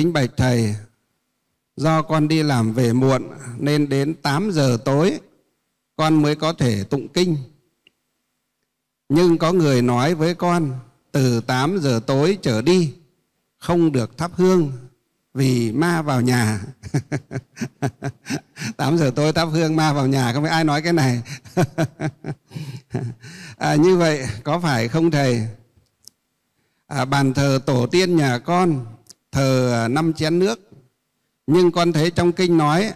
Kính bạch Thầy, do con đi làm về muộn nên đến 8 giờ tối con mới có thể tụng kinh. Nhưng có người nói với con từ 8 giờ tối trở đi không được thắp hương vì ma vào nhà. 8 giờ tối thắp hương ma vào nhà không phải ai nói cái này. à, như vậy có phải không thầy? À, bàn thờ tổ tiên nhà con thờ à, năm chén nước nhưng con thấy trong kinh nói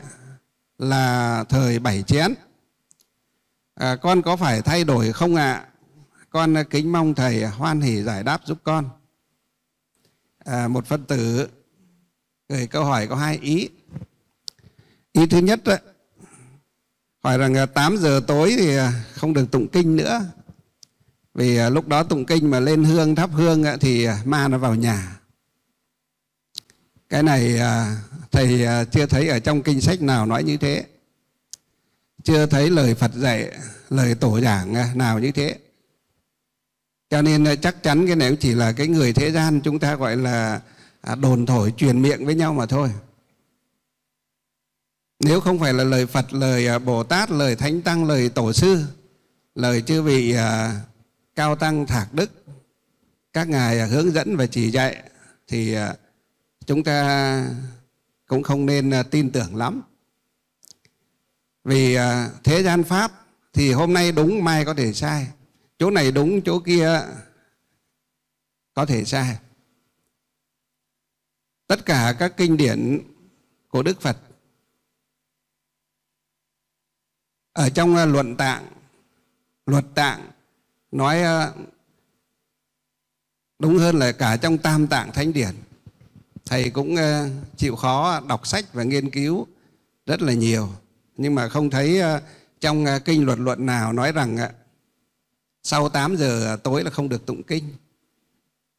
là thời bảy chén à, con có phải thay đổi không ạ à? con kính mong thầy hoan hỉ giải đáp giúp con à, một phật tử gửi câu hỏi có hai ý ý thứ nhất hỏi rằng 8 à, giờ tối thì à, không được tụng kinh nữa vì lúc đó tụng kinh mà lên hương thắp hương thì ma nó vào nhà cái này à, thầy à, chưa thấy ở trong kinh sách nào nói như thế chưa thấy lời phật dạy lời tổ giảng à, nào như thế cho nên chắc chắn cái này cũng chỉ là cái người thế gian chúng ta gọi là đồn thổi truyền miệng với nhau mà thôi nếu không phải là lời phật lời bồ tát lời thánh tăng lời tổ sư lời chư vị cao tăng thạc đức các ngài hướng dẫn và chỉ dạy thì chúng ta cũng không nên à, tin tưởng lắm vì à, thế gian pháp thì hôm nay đúng mai có thể sai chỗ này đúng chỗ kia có thể sai tất cả các kinh điển của đức phật ở trong à, luận tạng luật tạng nói đúng hơn là cả trong tam tạng thánh điển thầy cũng ờ, chịu khó đọc sách và nghiên cứu rất là nhiều nhưng mà không thấy ờ, trong ờ, kinh luật luận nào nói rằng sau 8 giờ tối là không được tụng kinh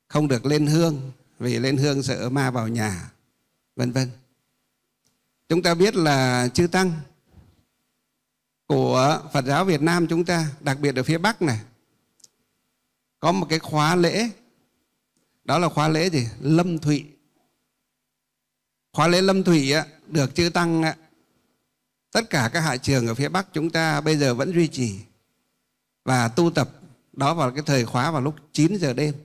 không được lên hương vì lên hương sợ ma vào nhà vân vân chúng ta biết là chư tăng của Phật giáo Việt Nam chúng ta đặc biệt ở phía Bắc này có một cái khóa lễ đó là khóa lễ gì lâm thụy khóa lên lâm thủy á, được chư tăng á, tất cả các hạ trường ở phía bắc chúng ta bây giờ vẫn duy trì và tu tập đó vào cái thời khóa vào lúc 9 giờ đêm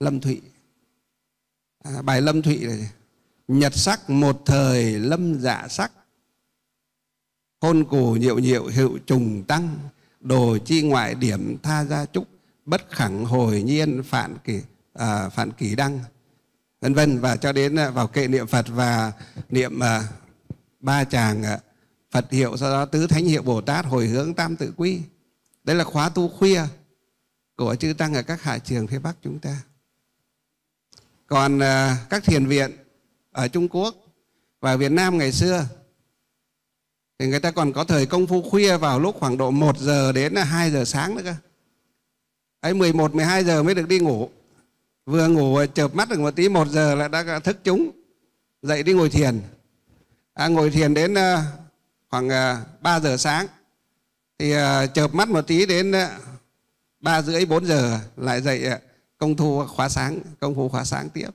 lâm thụy à, bài lâm thụy này nhật sắc một thời lâm dạ sắc hôn cù nhiệu nhiệu hữu trùng tăng đồ chi ngoại điểm tha gia trúc bất khẳng hồi nhiên phản kỳ à, phản kỳ đăng vân vân và cho đến à, vào kệ niệm Phật và niệm à, ba chàng à, Phật hiệu sau đó tứ thánh hiệu Bồ Tát hồi hướng tam tự quy. Đây là khóa tu khuya của chư tăng ở các hạ trường phía Bắc chúng ta. Còn các thiền viện ở Trung Quốc và Việt Nam ngày xưa thì người ta còn có thời công phu khuya vào lúc khoảng độ 1 giờ đến 2 giờ sáng nữa cơ. Ấy 11 12 giờ mới được đi ngủ vừa ngủ chợp mắt được một tí một giờ là đã thức chúng dậy đi ngồi thiền à, ngồi thiền đến à, khoảng 3 à, giờ sáng thì à, chợp mắt một tí đến ba rưỡi bốn giờ lại dậy công thu khóa sáng công phu khóa sáng tiếp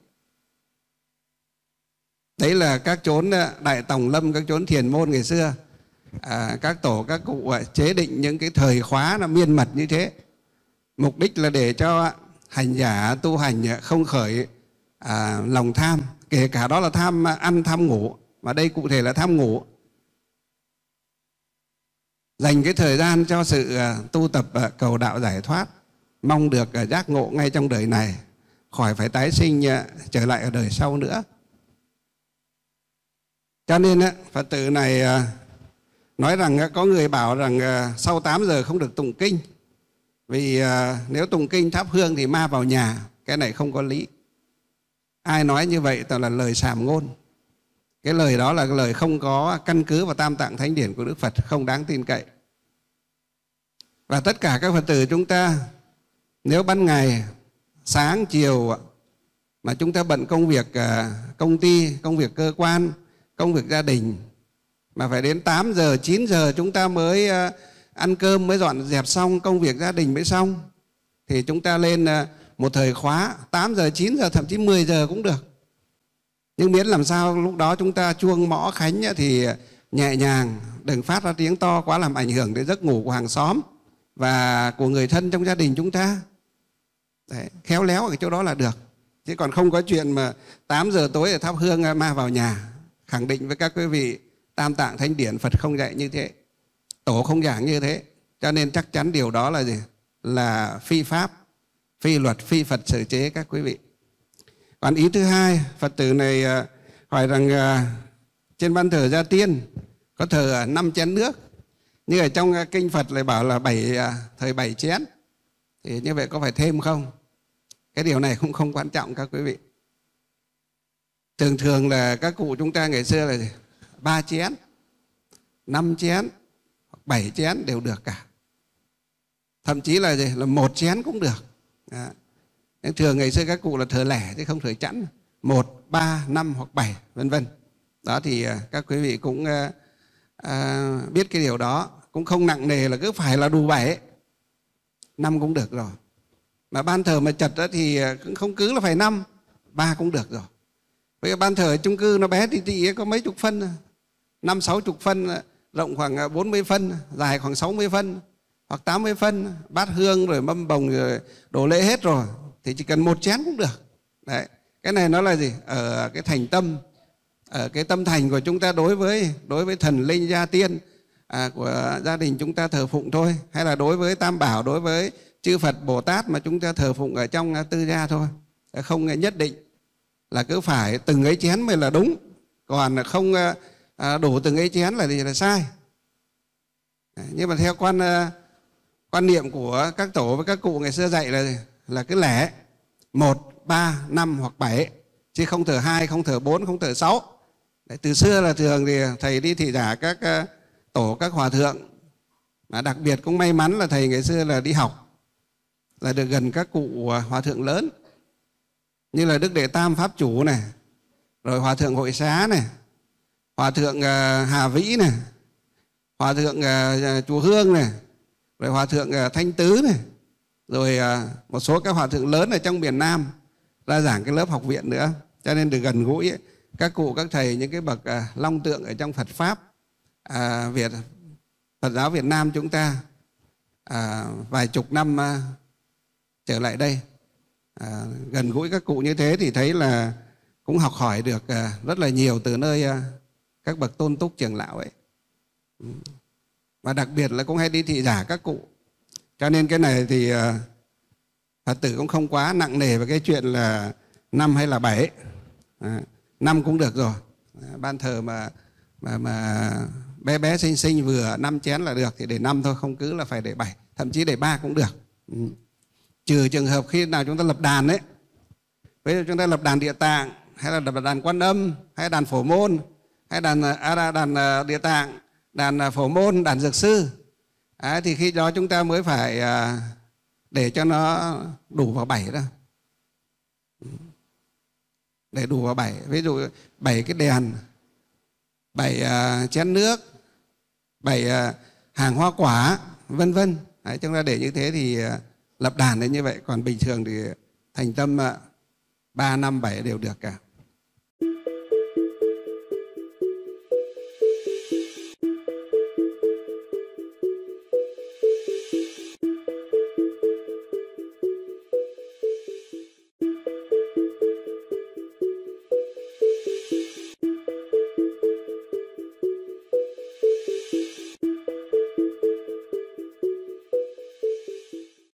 đấy là các chốn đại tổng lâm các chốn thiền môn ngày xưa à, các tổ các cụ chế định những cái thời khóa là miên mật như thế mục đích là để cho hành giả tu hành à, không khởi à, lòng tham kể cả đó là tham à, ăn tham ngủ mà đây cụ thể là tham ngủ dành cái thời gian cho sự à, tu tập cầu đạo giải thoát mong được giác ngộ ngay trong đời này khỏi phải tái sinh trở lại ở đời sau nữa cho nên phật tử này nói rằng có người bảo rằng sau 8 giờ không được tụng kinh vì à, nếu tụng kinh thắp hương thì ma vào nhà cái này không có lý ai nói như vậy toàn là lời sàm ngôn cái lời đó là lời không có căn cứ vào tam tạng thánh điển của đức phật không đáng tin cậy và tất cả các phật tử chúng ta nếu ban ngày sáng chiều mà chúng ta bận công việc à, công ty công việc cơ quan công việc gia đình mà phải đến 8 giờ 9 giờ chúng ta mới à, ăn cơm mới dọn dẹp xong công việc gia đình mới xong thì chúng ta lên à, một thời khóa 8 giờ 9 giờ thậm chí 10 giờ cũng được nhưng miễn làm sao lúc đó chúng ta chuông mõ khánh thì nhẹ nhàng đừng phát ra tiếng to quá làm ảnh hưởng đến giấc ngủ của hàng xóm và của người thân trong gia đình chúng ta Đấy, khéo léo ở cái chỗ đó là được chứ còn không có chuyện mà 8 giờ tối ở thắp hương à, ma vào nhà khẳng định với các quý vị tam tạng thánh điển phật không dạy như thế tổ không giảng như thế cho nên chắc chắn điều đó là gì là phi pháp phi luật phi phật sở chế các quý vị còn ý thứ hai phật tử này à, hỏi rằng à, trên ban thờ gia tiên có thờ năm chén nước như ở trong à, kinh phật lại bảo là bảy thời bảy chén thì như vậy có phải thêm không cái điều này cũng không quan trọng các quý vị thường thường là các cụ chúng ta ngày xưa là ba chén năm chén bảy chén đều được cả thậm chí là gì là một chén cũng được Đó. thường ngày xưa các cụ là thờ lẻ chứ không thờ chẵn một ba năm hoặc bảy vân vân đó thì à, các quý vị cũng à, à, biết cái điều đó cũng không nặng nề là cứ phải là đủ bảy năm cũng được rồi mà ban thờ mà chật đó thì à, cũng không cứ là phải năm ba cũng được rồi bây giờ ban thờ ở chung cư nó bé thì tị có mấy chục phân à. năm sáu chục phân rộng khoảng 40 à, phân dài khoảng 60 phân hoặc 80 phân bát hương rồi mâm bồng rồi đổ lễ hết rồi thì chỉ cần một chén cũng được đấy cái này nó là gì ở cái thành tâm ở cái tâm thành của chúng ta đối với đối với thần linh gia tiên à, của gia đình chúng ta thờ phụng thôi hay là đối với tam bảo đối với chư phật bồ tát mà chúng ta thờ phụng ở trong à, tư gia thôi không nhất định là cứ phải từng ấy chén mới là đúng còn không à, à, đổ từng ấy chén là gì là sai nhưng mà theo quan ờ, quan niệm của các tổ với các cụ ngày xưa dạy là là cái lẻ một ba năm hoặc bảy chứ không thở hai không thở bốn không thở sáu Đấy, từ xưa là thường thì thầy đi thị giả các ờ, tổ các hòa thượng mà đặc biệt cũng may mắn là thầy ngày xưa là đi học là được gần các cụ ờ, hòa thượng lớn như là đức đệ tam pháp chủ này rồi hòa thượng hội xá này hòa thượng ờ, hà vĩ này hòa thượng ờ, chùa hương này rồi hòa thượng ờ, thanh tứ này rồi một số các hòa thượng lớn ở trong miền nam ra giảng cái lớp học viện nữa cho nên được gần gũi ấy. các cụ các thầy những cái bậc long tượng ở trong phật pháp việt phật giáo việt nam chúng ta vài chục năm trở lại đây gần gũi các cụ như thế thì thấy là cũng học hỏi được rất là nhiều từ nơi các bậc tôn túc trưởng lão ấy ừ. và đặc biệt là cũng hay đi thị giả các cụ cho nên cái này thì ờ, phật tử cũng không quá nặng nề về cái chuyện là năm hay là bảy ờ, năm cũng được rồi ờ, ban thờ mà mà mà bé bé sinh sinh vừa năm chén là được thì để năm thôi không cứ là phải để bảy thậm chí để ba cũng được ừ. trừ trường hợp khi nào chúng ta lập đàn ấy bây giờ chúng ta lập đàn địa tạng hay là lập đàn quan âm hay đàn phổ môn hay đàn à, đàn à, địa tạng đàn à, phổ môn đàn dược sư à, thì khi đó chúng ta mới phải để cho nó đủ vào bảy đó để đủ vào bảy ví dụ bảy cái đèn bảy chén nước bảy hàng hoa quả vân vân Đấy, chúng ta để như thế thì lập đàn đến như vậy còn bình thường thì thành tâm ba năm bảy đều được cả